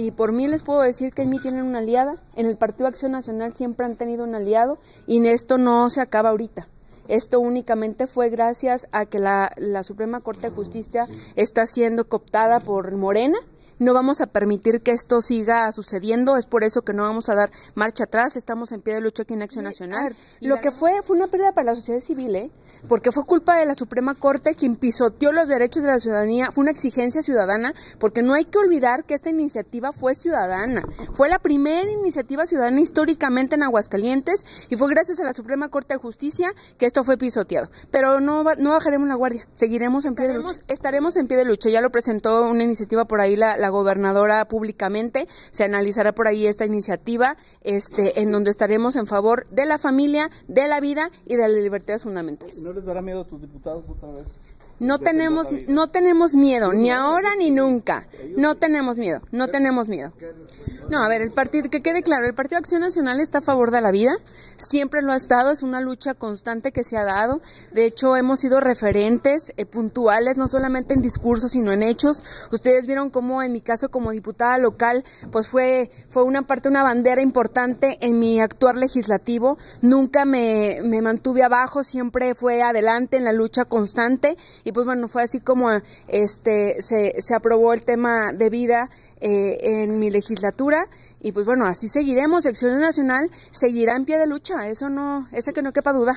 y por mí les puedo decir que en mí tienen una aliada, en el Partido Acción Nacional siempre han tenido un aliado y esto no se acaba ahorita. Esto únicamente fue gracias a que la, la Suprema Corte de Justicia está siendo cooptada por Morena no vamos a permitir que esto siga sucediendo, es por eso que no vamos a dar marcha atrás, estamos en pie de lucha aquí en Acción Nacional. Lo que fue fue una pérdida para la sociedad civil, ¿eh? porque fue culpa de la Suprema Corte quien pisoteó los derechos de la ciudadanía, fue una exigencia ciudadana, porque no hay que olvidar que esta iniciativa fue ciudadana, fue la primera iniciativa ciudadana históricamente en Aguascalientes y fue gracias a la Suprema Corte de Justicia que esto fue pisoteado. Pero no, no bajaremos la guardia, seguiremos en pie de lucha, estaremos en pie de lucha, ya lo presentó una iniciativa por ahí la gobernadora públicamente. Se analizará por ahí esta iniciativa, este, en donde estaremos en favor de la familia, de la vida y de las libertades fundamentales. ¿No les dará miedo a tus diputados otra vez? No tenemos, no tenemos miedo, ni ahora ni nunca. No tenemos miedo, no tenemos miedo. No, a ver, el partido, que quede claro, el Partido Acción Nacional está a favor de la vida, siempre lo ha estado, es una lucha constante que se ha dado. De hecho, hemos sido referentes eh, puntuales, no solamente en discursos, sino en hechos. Ustedes vieron cómo en mi caso como diputada local, pues fue, fue una parte, una bandera importante en mi actuar legislativo. Nunca me, me mantuve abajo, siempre fue adelante en la lucha constante y pues bueno, fue así como este, se, se aprobó el tema de vida eh, en mi legislatura y pues bueno, así seguiremos. Sección Nacional seguirá en pie de lucha, eso no, ese que no quepa duda.